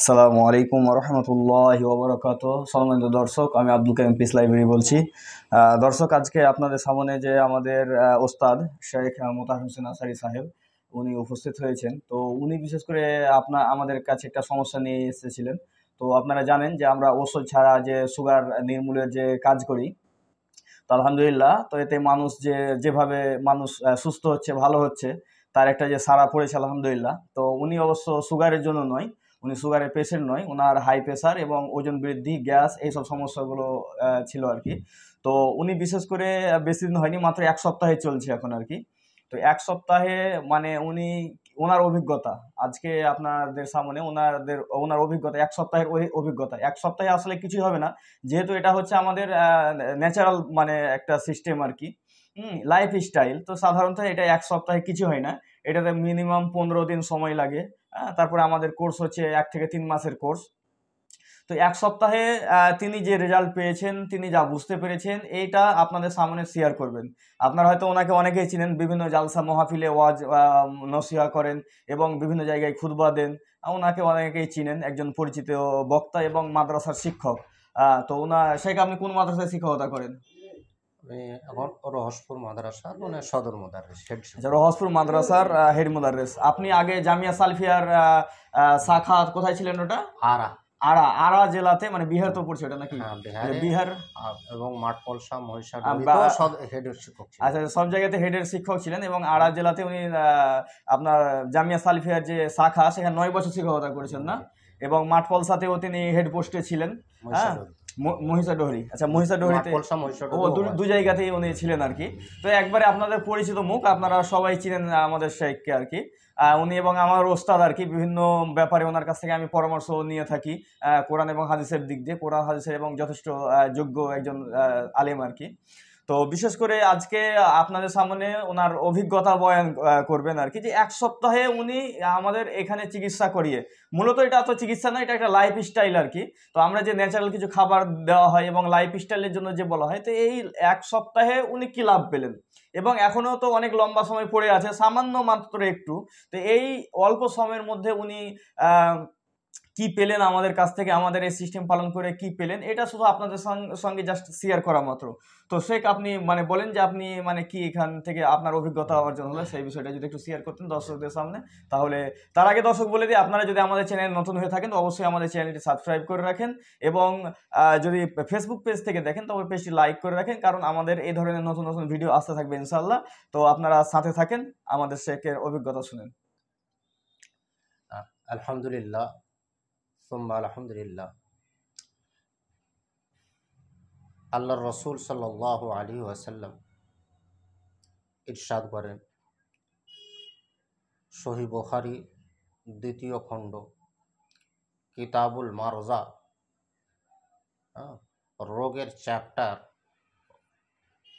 আসসালামু আলাইকুম রহমতুল্লাহ ওবরাকাত সম্মানিত দর্শক আমি আব্দুল কাইম পিস লাইব্রেরি বলছি দর্শক আজকে আপনাদের সামনে যে আমাদের ওস্তাদ শেখ মোতাহ হোসেন আসারি সাহেব উনি উপস্থিত হয়েছেন তো উনি বিশেষ করে আপনার আমাদের কাছে একটা সমস্যা নিয়ে এসেছিলেন তো আপনারা জানেন যে আমরা ওষুধ ছাড়া যে সুগার নির্মূলের যে কাজ করি তো আলহামদুলিল্লাহ তো এতে মানুষ যে যেভাবে মানুষ সুস্থ হচ্ছে ভালো হচ্ছে তার একটা যে সারা পড়েছে আলহামদুলিল্লাহ তো উনি অবশ্য সুগারের জন্য নয় উনি সুগারের পেশেন্ট নয় ওনার হাই প্রেশার এবং ওজন বৃদ্ধি গ্যাস এইসব সমস্যাগুলো ছিল আর কি তো উনি বিশেষ করে বেশি দিন হয়নি মাত্র এক সপ্তাহে চলছে এখন আর কি তো এক সপ্তাহে মানে উনি ওনার অভিজ্ঞতা আজকে আপনাদের সামনে ওনাদের ওনার অভিজ্ঞতা এক সপ্তাহের অভিজ্ঞতা এক সপ্তাহে আসলে কিছুই হবে না যেহেতু এটা হচ্ছে আমাদের ন্যাচারাল মানে একটা সিস্টেম আর কি লাইফ স্টাইল তো সাধারণত এটা এক সপ্তাহে কিছু হয় না এটাতে মিনিমাম পনেরো দিন সময় লাগে হ্যাঁ, তারপরে আমাদের কোর্স হচ্ছে এক থেকে তিন মাসের কোর্স তো এক সপ্তাহে তিনি যে রেজাল্ট পেয়েছেন তিনি যা বুঝতে পেরেছেন এইটা আপনাদের সামনে শেয়ার করবেন আপনারা হয়তো ওনাকে অনেকেই চিনেন বিভিন্ন জালসা মহাফিলে ওয়াজ নসিহা করেন এবং বিভিন্ন জায়গায় খুদবা দেন ওনাকে অনেকেই চিনেন একজন পরিচিত বক্তা এবং মাদ্রাসার শিক্ষক তো ওনার শেখ আপনি কোন মাদ্রাসায় শিক্ষকতা করেন এখন রহস্যপুর মাদ্রাসার মানে সদর মাদ্রাস হেড আচ্ছা, রহস্যপুর মাদ্রাসার হেড মাদ্রাস আপনি আগে জামিয়া সালফিয়ার শাখা কোথায় ছিলেন ওটা আরা আড়া আড়া জেলাতে মানে বিহার তো পড়ছে ওটা নাকি হ্যাঁ, বিহার এবং মাঠপলসা মহিষা হেডের শিক্ষক আচ্ছা সব জায়গাতে হেডের শিক্ষক ছিলেন এবং আড়া জেলাতে উনি আপনার জামিয়া সালফিয়ার যে শাখা সেখানে নয় বছর শিক্ষকতা করেছেন না এবং মাঠপলসাতেও তিনি হেড পোস্টে ছিলেন হ্যাঁ মহিষা ডোহরি আচ্ছা মহিষা ডোহরিতে ও দু জায়গাতেই উনি ছিলেন আর কি তো একবারে আপনাদের পরিচিত মুখ আপনারা সবাই চিনেন আমাদের শেখকে আর কি উনি এবং আমার ওস্তাদ আর কি বিভিন্ন ব্যাপারে ওনার কাছ থেকে আমি পরামর্শ নিয়ে থাকি কোরআন এবং হাদিসের দিক দিয়ে কোরআন হাদিসের এবং যথেষ্ট যোগ্য একজন আলেম আর কি তো বিশেষ করে আজকে আপনাদের সামনে ওনার অভিজ্ঞতা বয়ান করবেন আর কি যে এক সপ্তাহে উনি আমাদের এখানে চিকিৎসা করিয়ে মূলত এটা তো চিকিৎসা নয় এটা একটা লাইফ স্টাইল আর কি তো আমরা যে ন্যাচারাল কিছু খাবার দেওয়া হয় এবং লাইফ স্টাইলের জন্য যে বলা হয় তো এই এক সপ্তাহে উনি কী লাভ পেলেন এবং এখনও তো অনেক লম্বা সময় পড়ে আছে সামান্য মাত্র একটু তো এই অল্প সময়ের মধ্যে উনি কি পেলেন আমাদের কাছ থেকে আমাদের এই সিস্টেম পালন করে কি পেলেন এটা শুধু আপনাদের সঙ্গে জাস্ট শেয়ার করা মাত্র তো শেখ আপনি মানে বলেন যে আপনি মানে কি এখান থেকে আপনার অভিজ্ঞতা অর্জন হলো সেই বিষয়টা যদি একটু শেয়ার করতেন দর্শকদের সামনে তাহলে তার আগে দর্শক বলে দিই আপনারা যদি আমাদের চ্যানেল নতুন হয়ে থাকেন তো অবশ্যই আমাদের চ্যানেলটি সাবস্ক্রাইব করে রাখেন এবং যদি ফেসবুক পেজ থেকে দেখেন তবে পেজটি লাইক করে রাখেন কারণ আমাদের এই ধরনের নতুন নতুন ভিডিও আসতে থাকবে ইনশাল্লাহ তো আপনারা সাথে থাকেন আমাদের শেখের অভিজ্ঞতা শুনেন আলহামদুলিল্লাহ আলহামদুলিল্লাহ আল্লাহর রসুল সাল্লাহ আলী ওয়াসাল্লাম ইরশাদ করেন শহী বখারি দ্বিতীয় খণ্ড কিতাবুল মারজা হ্যাঁ, রোগের চ্যাপ্টার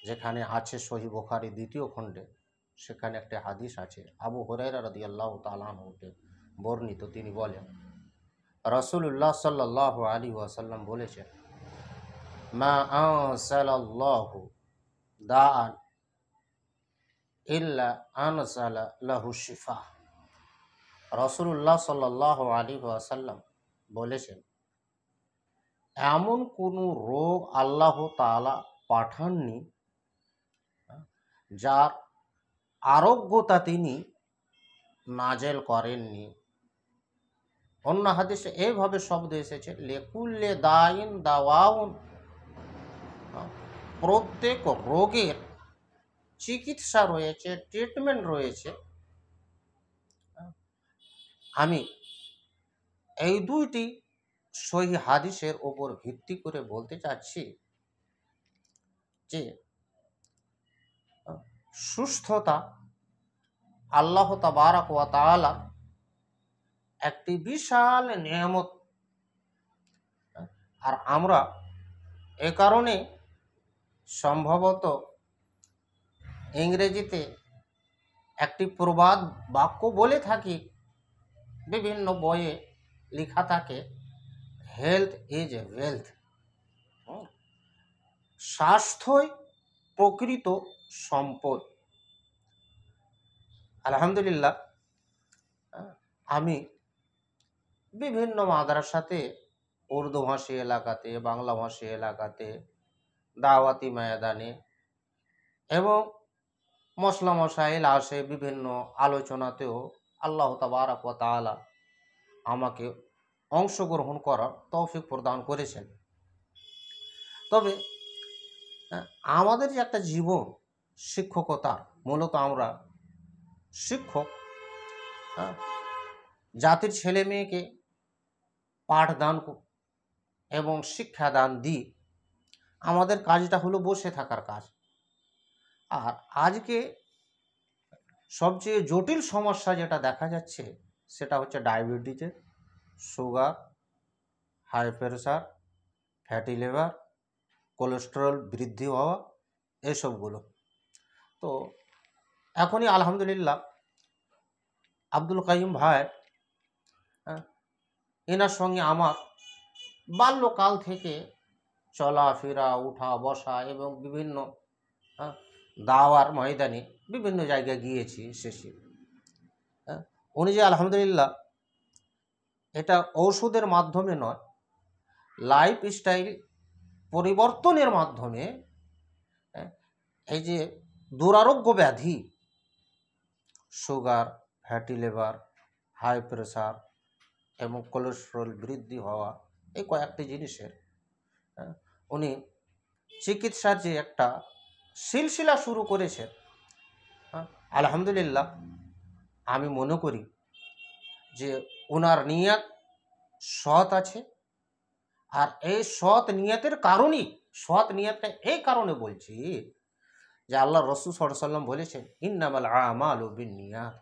যেখানে আছে শহী বখারি দ্বিতীয় খণ্ডে সেখানে একটা হাদিস আছে আবু হরাই রদি আল্লাহ তালান বর্ণিত তিনি বলেন রসুল্লাহ সাল্লাহ আলী ওয়াসাল্লাম বলেছেন মা আনসালাল্লাহু দাআন ইল্লা আনসালা শিফা রসুল্লাহ সাল্লাহ আলী ওয়াসাল্লাম বলেছেন এমন কোনো রোগ আল্লাহ তালা পাঠাননি যার আরোগ্যতা তিনি নাজেল করেননি অন্য হাদিসে এইভাবে শব্দ এসেছে লেকুল্লে দাইন দাওয়াউন প্রত্যেক রোগের চিকিৎসা রয়েছে ট্রিটমেন্ট রয়েছে আমি এই দুইটি সহি হাদিসের ওপর ভিত্তি করে বলতে চাচ্ছি যে সুস্থতা আল্লাহ তাবারাক ওয়া তাআলা একটি বিশাল নিয়ামত আর আমরা এ কারণে সম্ভবত ইংরেজিতে একটি প্রবাদ বাক্য বলে থাকি বিভিন্ন বইয়ে লেখা থাকে হেলথ ইজ ওয়েলথ স্বাস্থ্যই প্রকৃত সম্পদ আলহামদুলিল্লাহ আমি বিভিন্ন মাদ্রাসাতে উর্দুভাষী এলাকাতে বাংলাভাষী এলাকাতে দাওয়াতি ময়দানে এবং মশলা মশাইল আসে বিভিন্ন আলোচনাতেও আল্লাহ তবারক তালা আমাকে অংশগ্রহণ করার তৌফিক প্রদান করেছেন তবে আমাদের যে একটা জীবন শিক্ষকতা মূলত আমরা শিক্ষক জাতির ছেলে মেয়েকে পাঠদান এবং শিক্ষাদান দিই আমাদের কাজটা হলো বসে থাকার কাজ আর আজকে সবচেয়ে জটিল সমস্যা যেটা দেখা যাচ্ছে সেটা হচ্ছে ডায়াবেটিসের sugar high pressure fatty liver cholesterol বৃদ্ধি হওয়া এসবগুলো তো এখনই আলহামদুলিল্লাহ আব্দুল কাইম ভাই হ্যাঁ, এনার সঙ্গে আমার বাল্যকাল থেকে চলাফেরা উঠা বসা এবং বিভিন্ন হ্যাঁ, দাওয়ার ময়দানে বিভিন্ন জায়গায় গিয়েছি শেষে হ্যাঁ, উনি যে আলহামদুলিল্লাহ এটা ঔষধের মাধ্যমে নয় লাইফ স্টাইল পরিবর্তনের মাধ্যমে হ্যাঁ, এই যে দুরারোগ্য ব্যাধি sugar fatty liver high pressure এবং কোলেস্ট্রল বৃদ্ধি হওয়া এই কয়েকটি জিনিসের হ্যাঁ, উনি চিকিৎসার যে একটা সিলসিলা শুরু করেছেন হ্যাঁ, আলহামদুলিল্লাহ আমি মনে করি যে ওনার নিয়াত সৎ আছে আর এই সৎ নিয়াতের কারণই সৎ নিয়াতটা এই কারণে বলছি যে আল্লাহ রসুল সাল্লাম বলেছেন ইন্নামাল আমাল বিন নিয়াত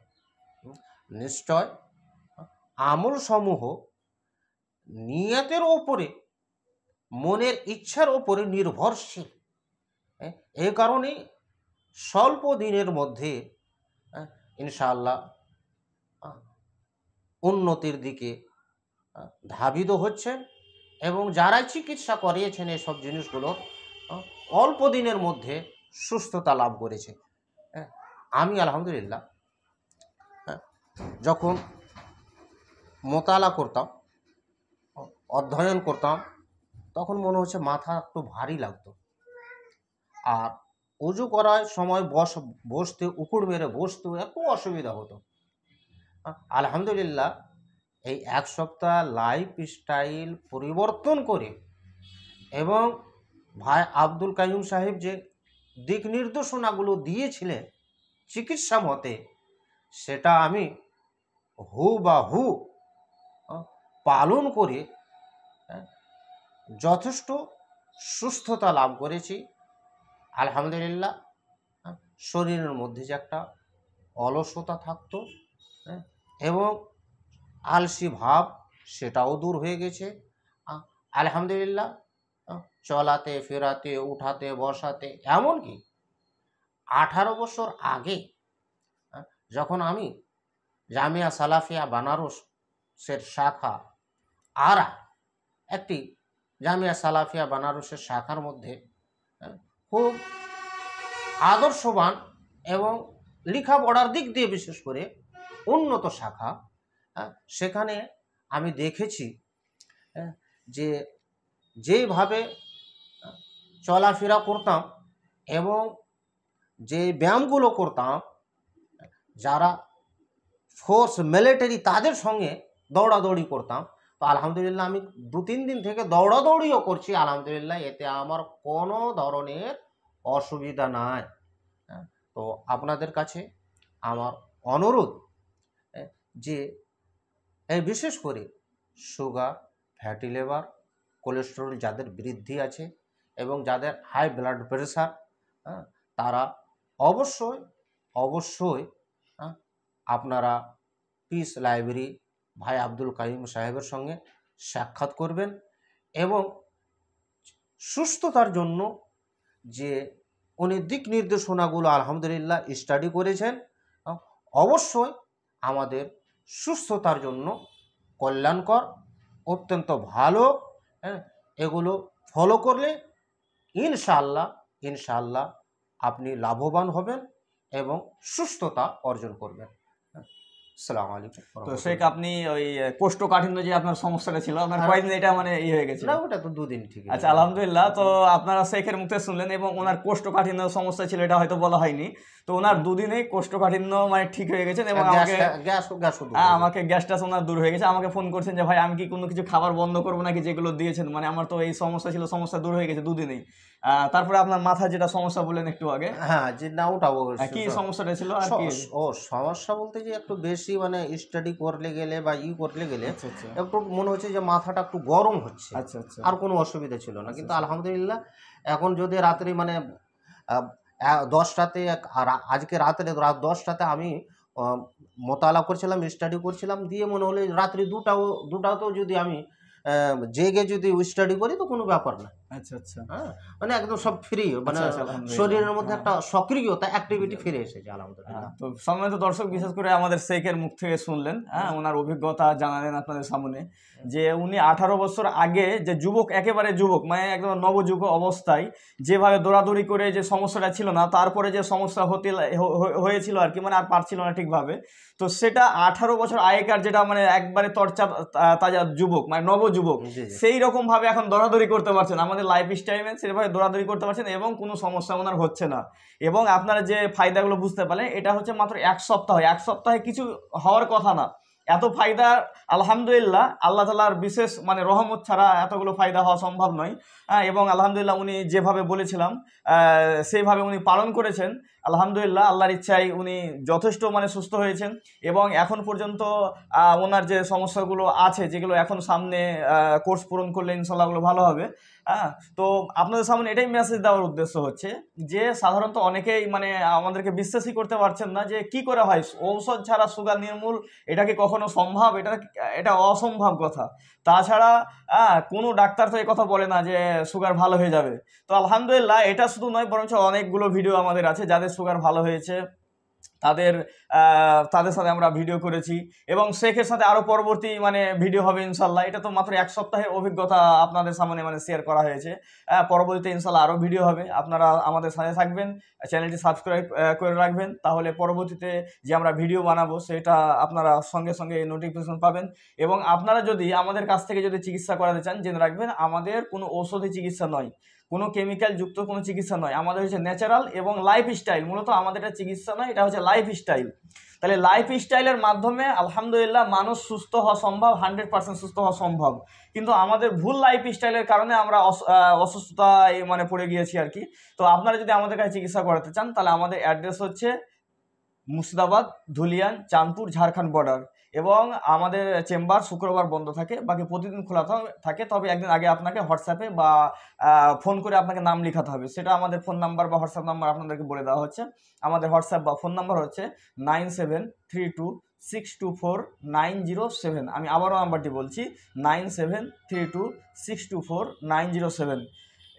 নিশ্চয় আমল সমূহ নিয়তের ওপরে মনের ইচ্ছার ওপরে নির্ভরশীল হ্যাঁ, এ কারণে স্বল্প দিনের মধ্যে হ্যাঁ, ইনশাআল্লাহ উন্নতির দিকে ধাবিত হচ্ছেন এবং যারাই চিকিৎসা করিয়েছেন এসব জিনিসগুলো অল্প দিনের মধ্যে সুস্থতা লাভ করেছে হ্যাঁ, আমি আলহামদুলিল্লাহ যখন মোতালা করতাম অধ্যয়ন করতাম তখন মনে হচ্ছে মাথা একটু ভারী লাগতো আর উজু করার সময় বস বসতে উকুড় মেরে বসতে একটু অসুবিধা হতো আলহামদুলিল্লাহ এই এক সপ্তাহ লাইফ স্টাইল পরিবর্তন করে এবং ভাই আব্দুল কাইম সাহেব যে দিক নির্দেশনাগুলো দিয়েছিলেন চিকিৎসা মতে সেটা আমি হু বা হু পালন করে হ্যাঁ, যথেষ্ট সুস্থতা লাভ করেছি আলহামদুলিল্লাহ হ্যাঁ, শরীরের মধ্যে যে একটা অলসতা থাকতো হ্যাঁ, এবং আলসি ভাব সেটাও দূর হয়ে গেছে আলহামদুলিল্লাহ চলাতে ফেরাতে উঠাতে বসাতে এমনকি আঠারো বছর আগে যখন আমি জামিয়া সালাফিয়া বানারস শাখা আরা একটি জামিয়া সালাফিয়া বানারসের শাখার মধ্যে হ্যাঁ, খুব আদর্শবান এবং লেখাপড়ার দিক দিয়ে বিশেষ করে উন্নত শাখা হ্যাঁ, সেখানে আমি দেখেছি হ্যাঁ, যে যেভাবে চলাফেরা করতাম এবং যে ব্যায়ামগুলো করতাম যারা ফোর্স মিলিটারি তাদের সঙ্গে দৌড়াদৌড়ি করতাম তো আলহামদুলিল্লাহ আমি দু তিন দিন থেকে দৌড়াদৌড়িও করছি আলহামদুলিল্লাহ এতে আমার কোনো ধরনের অসুবিধা নাই হ্যাঁ, তো আপনাদের কাছে আমার অনুরোধ হ্যাঁ, যে এই বিশেষ করে সুগার ফ্যাটি লেভার কোলেস্ট্রল যাদের বৃদ্ধি আছে এবং যাদের হাই ব্লাড প্রেশার তারা অবশ্যই অবশ্যই হ্যাঁ, আপনারা পিস লাইব্রেরি ভাই আব্দুল কাইম সাহেবের সঙ্গে সাক্ষাৎ করবেন এবং সুস্থতার জন্য যে উনি দিক নির্দেশনাগুলো আলহামদুলিল্লাহ স্টাডি করেছেন অবশ্যই আমাদের সুস্থতার জন্য কল্যাণকর অত্যন্ত ভালো হ্যাঁ এগুলো ফলো করলে ইনশাআল্লাহ ইনশাআল্লাহ আপনি লাভবান হবেন এবং সুস্থতা অর্জন করবেন সালাম আলাইকুম তো শেখ আপনি ওই কোষ্ঠকাঠিন্য যে আপনার সমস্যাটা ছিল আপনার হ্যাঁ। কয়েকদিন এটা মানে ইয়ে হয়ে গেছে ওটা তো দুদিন ঠিক আচ্ছা আলহামদুলিল্লাহ তো আপনারা শেখের মুখে শুনলেন এবং ওনার কোষ্ঠকাঠিন্য সমস্যা ছিল এটা হয়তো বলা হয়নি তো ওনার দুদিনেই কোষ্ঠকাঠিন্য মানে ঠিক হয়ে গেছে এবং আমাকে গ্যাস গ্যাস আমাকে গ্যাসটা ওনার হ্যাঁ, দূর হয়ে গেছে আমাকে ফোন করছেন যে ভাই আমি কি কোনো কিছু খাবার বন্ধ করবো নাকি যেগুলো দিয়েছেন মানে আমার তো এই সমস্যা ছিল সমস্যা দূর হয়ে গেছে দুদিনেই তারপরে আপনার মাথা যেটা সমস্যা বললেন একটু আগে হ্যাঁ যে না ওটা হ্যাঁ, কি সমস্যাটা ছিল আর কি ও সমস্যা বলতে যে একটু বেশি বেশি মানে স্টাডি করলে গেলে বা ই করলে গেলে আচ্ছা, আচ্ছা। একটু মনে হচ্ছে যে মাথাটা একটু গরম হচ্ছে আচ্ছা আচ্ছা আর কোনো অসুবিধা ছিল না আচ্ছা, কিন্তু আলহামদুলিল্লাহ এখন যদি রাত্রি মানে দশটাতে আজকে রাত্রে রাত দশটাতে আমি মোতালা করছিলাম স্টাডি করছিলাম দিয়ে মনে হলে রাত্রি দুটাও দুটাতেও যদি আমি জেগে যদি স্টাডি করি তো কোনো ব্যাপার না আচ্ছা আচ্ছা হ্যাঁ, মানে একদম সব ফ্রি আচ্ছা, মানে আচ্ছা, শরীরের মধ্যে একটা হ্যাঁ। সক্রিয়তা অ্যাক্টিভিটি ফিরে এসেছে আলহামদুলিল্লাহ হ্যাঁ, তো সম্মানিত দর্শক বিশেষ করে আমাদের শেখের মুখ থেকে শুনলেন হ্যাঁ ওনার অভিজ্ঞতা জানালেন আপনাদের সামনে যে উনি আঠারো বছর আগে যে যুবক একেবারে যুবক মানে একদম নবযুগ অবস্থায় যেভাবে দৌড়াদৌড়ি করে যে সমস্যাটা ছিল না তারপরে যে সমস্যা হতে হয়েছিল আর কি মানে আর পারছিল না ঠিকভাবে তো সেটা আঠারো বছর আগেকার যেটা মানে একবারে তরচা তাজা যুবক মানে নবযুবক সেই রকমভাবে এখন দৌড়াদৌড়ি করতে পারছেন আমাদের আপনাদের লাইফ স্টাইলে সেভাবে দৌড়াদৌড়ি করতে পারছেন এবং কোনো সমস্যা ওনার হচ্ছে না এবং আপনারা যে ফায়দাগুলো বুঝতে পারলেন এটা হচ্ছে মাত্র এক সপ্তাহ এক সপ্তাহে কিছু হওয়ার কথা না এত ফায়দা আলহামদুলিল্লাহ আল্লাহ তালার বিশেষ মানে রহমত ছাড়া এতগুলো ফায়দা হওয়া সম্ভব নয় হ্যাঁ, এবং আলহামদুলিল্লাহ উনি যেভাবে বলেছিলাম সেইভাবে উনি পালন করেছেন আলহামদুলিল্লাহ আল্লাহর ইচ্ছায় উনি যথেষ্ট মানে সুস্থ হয়েছেন এবং এখন পর্যন্ত ওনার যে সমস্যাগুলো আছে যেগুলো এখন সামনে কোর্স পূরণ করলে ইনশাল্লাহগুলো ভালো হবে হ্যাঁ তো আপনাদের সামনে এটাই মেসেজ দেওয়ার উদ্দেশ্য হচ্ছে যে সাধারণত অনেকেই মানে আমাদেরকে বিশ্বাসই করতে পারছেন না যে কি করে হয় ঔষধ ছাড়া সুগার নির্মূল এটা কি কখনো সম্ভব এটা এটা অসম্ভব কথা তাছাড়া কোনো ডাক্তার তো এই কথা বলে না যে সুগার ভালো হয়ে যাবে তো আলহামদুলিল্লাহ এটা শুধু নয় বরঞ্চ অনেকগুলো ভিডিও আমাদের আছে যাদের সুগার ভালো হয়েছে তাদের তাদের সাথে আমরা ভিডিও করেছি এবং শেখের সাথে আরও পরবর্তী মানে ভিডিও হবে ইনশাল্লাহ এটা তো মাত্র এক সপ্তাহের অভিজ্ঞতা আপনাদের সামনে মানে শেয়ার করা হয়েছে পরবর্তীতে ইনশাল্লাহ আরও ভিডিও হবে আপনারা আমাদের সাথে থাকবেন চ্যানেলটি সাবস্ক্রাইব করে রাখবেন তাহলে পরবর্তীতে যে আমরা ভিডিও বানাবো সেটা আপনারা সঙ্গে সঙ্গে নোটিফিকেশন পাবেন এবং আপনারা যদি আমাদের কাছ থেকে যদি চিকিৎসা করাতে চান জেনে রাখবেন আমাদের কোনো ঔষধি চিকিৎসা নয় কোনো কেমিক্যাল যুক্ত কোনো চিকিৎসা নয় আমাদের হচ্ছে ন্যাচারাল এবং লাইফস্টাইল মূলত আমাদের এটা চিকিৎসা নয় এটা হচ্ছে লাইফস্টাইল তাহলে লাইফস্টাইলের মাধ্যমে আলহামদুলিল্লাহ মানুষ সুস্থ হওয়া সম্ভব হান্ড্রেড পার্সেন্ট সুস্থ হওয়া সম্ভব কিন্তু আমাদের ভুল লাইফস্টাইলের কারণে আমরা অসুস্থতায় মানে পড়ে গিয়েছি আর কি তো আপনারা যদি আমাদের কাছে চিকিৎসা করাতে চান তাহলে আমাদের অ্যাড্রেস হচ্ছে মুর্শিদাবাদ ধুলিয়ান চাঁদপুর ঝাড়খণ্ড বর্ডার এবং আমাদের চেম্বার শুক্রবার বন্ধ থাকে বাকি প্রতিদিন খোলা থাকে তবে একদিন আগে আপনাকে হোয়াটসঅ্যাপে বা ফোন করে আপনাকে নাম লেখাতে হবে সেটা আমাদের ফোন নাম্বার বা হোয়াটসঅ্যাপ নাম্বার আপনাদেরকে বলে দেওয়া হচ্ছে আমাদের হোয়াটসঅ্যাপ বা ফোন নাম্বার হচ্ছে nine seven three two six two four nine zero seven আমি আবারও নাম্বারটি বলছি nine seven three two six two four nine zero seven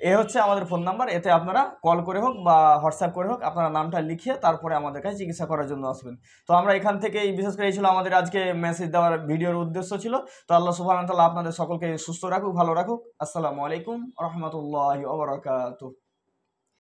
এ হচ্ছে আমাদের ফোন নাম্বার এতে আপনারা কল করে হোক বা হোয়াটসঅ্যাপ করে হোক আপনারা নামটা লিখিয়ে তারপরে আমাদের কাছে চিকিৎসা করার জন্য আসবেন তো আমরা এখান থেকে বিশেষ করে এই ছিল আমাদের আজকে মেসেজ দেওয়ার ভিডিওর উদ্দেশ্য ছিল তো আল্লাহ সুবাহ তাল্লাহ আপনাদের সকলকে সুস্থ রাখুক ভালো রাখুক আসসালামু আলাইকুম রহমতুল্লাহ ওবরাকাতু